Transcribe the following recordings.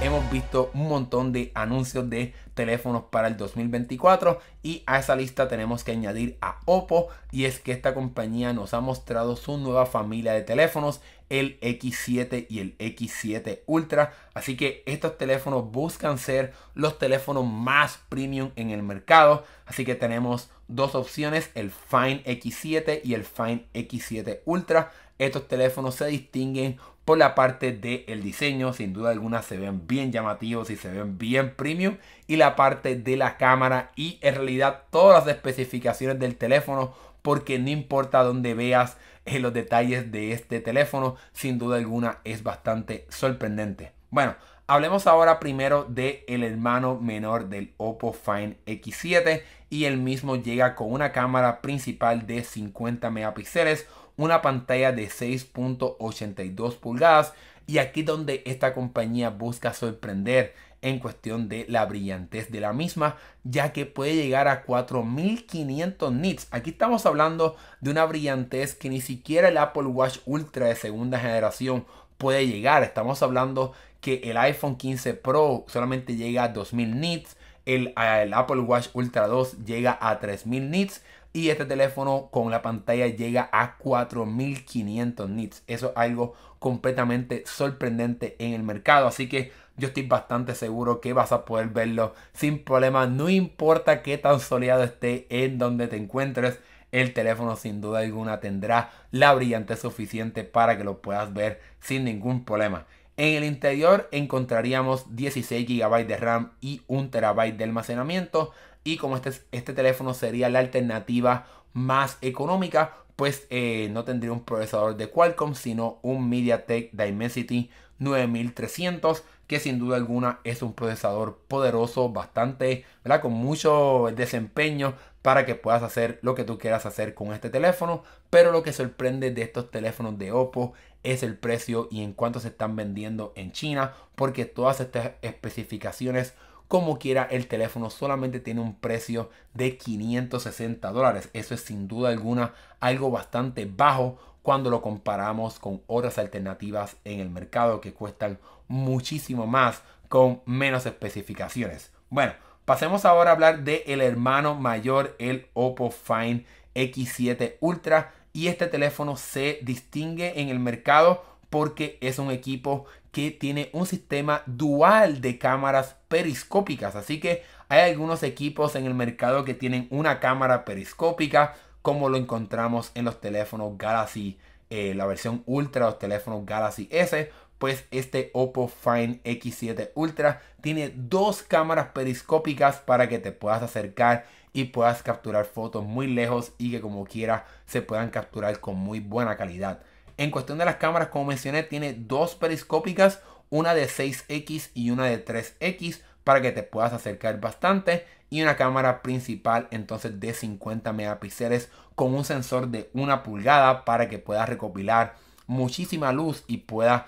hemos visto un montón de anuncios de teléfonos para el 2024 y a esa lista tenemos que añadir a Oppo y es que esta compañía nos ha mostrado su nueva familia de teléfonos el X7 y el X7 Ultra. Así que estos teléfonos buscan ser los teléfonos más premium en el mercado. Así que tenemos dos opciones, el Fine X7 y el Fine X7 Ultra. Estos teléfonos se distinguen por la parte del diseño, sin duda alguna se ven bien llamativos y se ven bien premium. Y la parte de la cámara y en realidad todas las especificaciones del teléfono, porque no importa dónde veas eh, los detalles de este teléfono, sin duda alguna es bastante sorprendente. Bueno, hablemos ahora primero de el hermano menor del Oppo Find X7 y el mismo llega con una cámara principal de 50 megapíxeles, una pantalla de 6.82 pulgadas y aquí donde esta compañía busca sorprender en cuestión de la brillantez de la misma, ya que puede llegar a 4500 nits. Aquí estamos hablando de una brillantez que ni siquiera el Apple Watch Ultra de segunda generación puede llegar. Estamos hablando que el iPhone 15 Pro solamente llega a 2000 nits, el, Apple Watch Ultra 2 llega a 3000 nits. Y este teléfono con la pantalla llega a 4500 nits. Eso es algo completamente sorprendente en el mercado. Así que yo estoy bastante seguro que vas a poder verlo sin problema. No importa qué tan soleado esté en donde te encuentres. El teléfono sin duda alguna tendrá la brillante suficiente para que lo puedas ver sin ningún problema. En el interior encontraríamos 16 GB de RAM y 1 TB de almacenamiento. Y como este, este teléfono sería la alternativa más económica, pues eh, no tendría un procesador de Qualcomm, sino un MediaTek Dimensity 9300, que sin duda alguna es un procesador poderoso, bastante, ¿verdad? Con mucho desempeño para que puedas hacer lo que tú quieras hacer con este teléfono. Pero lo que sorprende de estos teléfonos de Oppo es el precio y en cuánto se están vendiendo en China, porque todas estas especificaciones como quiera, el teléfono solamente tiene un precio de 560 dólares. Eso es sin duda alguna algo bastante bajo cuando lo comparamos con otras alternativas en el mercado que cuestan muchísimo más con menos especificaciones. Bueno, pasemos ahora a hablar del el hermano mayor, el Oppo Find X7 Ultra y este teléfono se distingue en el mercado porque es un equipo que tiene un sistema dual de cámaras periscópicas. Así que hay algunos equipos en el mercado que tienen una cámara periscópica como lo encontramos en los teléfonos Galaxy, eh, la versión Ultra, los teléfonos Galaxy S. Pues este Oppo Find X7 Ultra tiene dos cámaras periscópicas para que te puedas acercar y puedas capturar fotos muy lejos y que como quieras se puedan capturar con muy buena calidad. En cuestión de las cámaras, como mencioné, tiene dos periscópicas, una de 6X y una de 3X para que te puedas acercar bastante y una cámara principal entonces de 50 megapíxeles con un sensor de una pulgada para que puedas recopilar muchísima luz y puedas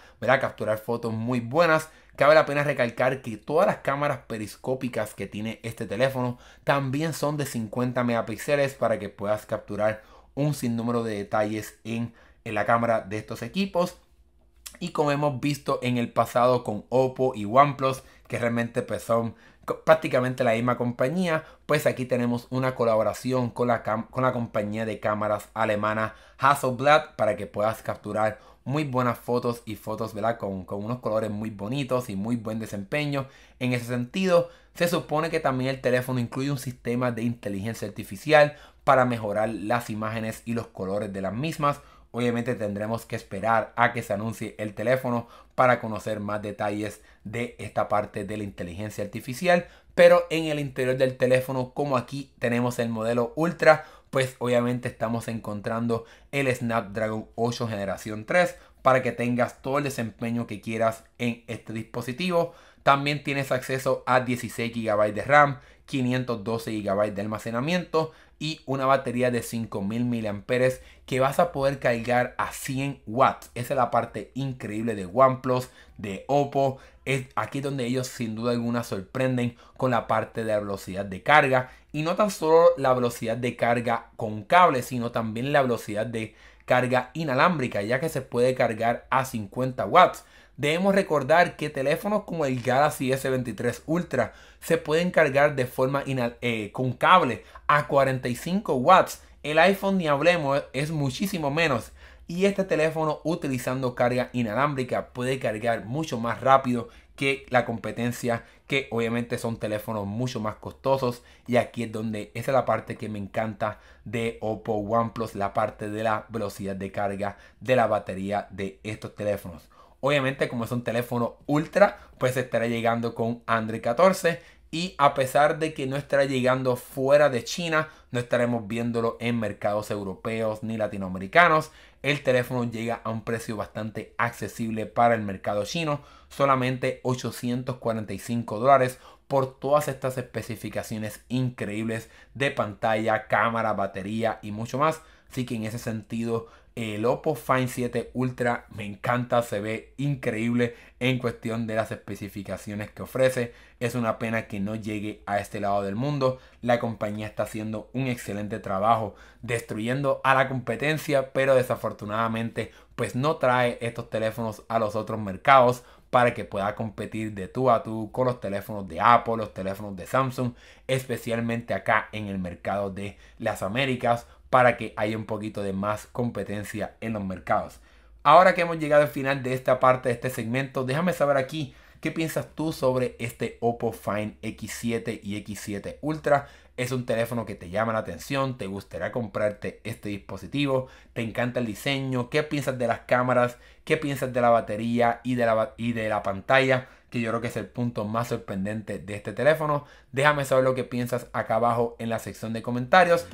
capturar fotos muy buenas Cabe la pena recalcar que todas las cámaras periscópicas que tiene este teléfono también son de 50 megapíxeles para que puedas capturar un sinnúmero de detalles en, la cámara de estos equipos. Y como hemos visto en el pasado con Oppo y OnePlus, que realmente pues son prácticamente la misma compañía, pues aquí tenemos una colaboración con la, con la compañía de cámaras alemana Hasselblad para que puedas capturar muy buenas fotos y fotos ¿verdad? con unos colores muy bonitos y muy buen desempeño. En ese sentido, se supone que también el teléfono incluye un sistema de inteligencia artificial para mejorar las imágenes y los colores de las mismas Obviamente tendremos que esperar a que se anuncie el teléfono para conocer más detalles de esta parte de la inteligencia artificial. Pero en el interior del teléfono, como aquí tenemos el modelo Ultra, pues obviamente estamos encontrando el Snapdragon 8 generación 3 para que tengas todo el desempeño que quieras en este dispositivo. También tienes acceso a 16 GB de RAM, 512 GB de almacenamiento y una batería de 5000 mAh que vas a poder cargar a 100 watts. Esa es la parte increíble de OnePlus, de Oppo. Es aquí donde ellos sin duda alguna sorprenden con la parte de la velocidad de carga. Y no tan solo la velocidad de carga con cable, sino también la velocidad de carga inalámbrica, ya que se puede cargar a 50 watts. Debemos recordar que teléfonos como el Galaxy S23 Ultra se pueden cargar de forma eh, con cable a 45 watts. El iPhone ni hablemos es muchísimo menos. Y este teléfono utilizando carga inalámbrica puede cargar mucho más rápido que la competencia, que obviamente son teléfonos mucho más costosos. Y aquí es donde esa es la parte que me encanta de Oppo Plus. la parte de la velocidad de carga de la batería de estos teléfonos. Obviamente como es un teléfono ultra, pues estará llegando con Android 14 y a pesar de que no estará llegando fuera de China, no estaremos viéndolo en mercados europeos ni latinoamericanos. El teléfono llega a un precio bastante accesible para el mercado chino, solamente 845 dólares por todas estas especificaciones increíbles de pantalla, cámara, batería y mucho más. Así que en ese sentido el Oppo Find 7 Ultra me encanta, se ve increíble en cuestión de las especificaciones que ofrece. Es una pena que no llegue a este lado del mundo. La compañía está haciendo un excelente trabajo destruyendo a la competencia, pero desafortunadamente pues no trae estos teléfonos a los otros mercados para que pueda competir de tú a tú con los teléfonos de Apple, los teléfonos de Samsung, especialmente acá en el mercado de las Américas, para que haya un poquito de más competencia en los mercados. Ahora que hemos llegado al final de esta parte de este segmento, déjame saber aquí qué piensas tú sobre este Oppo Find X7 y X7 Ultra. Es un teléfono que te llama la atención, te gustaría comprarte este dispositivo, te encanta el diseño, qué piensas de las cámaras, qué piensas de la batería y de la, y de la pantalla que yo creo que es el punto más sorprendente de este teléfono. Déjame saber lo que piensas acá abajo en la sección de comentarios.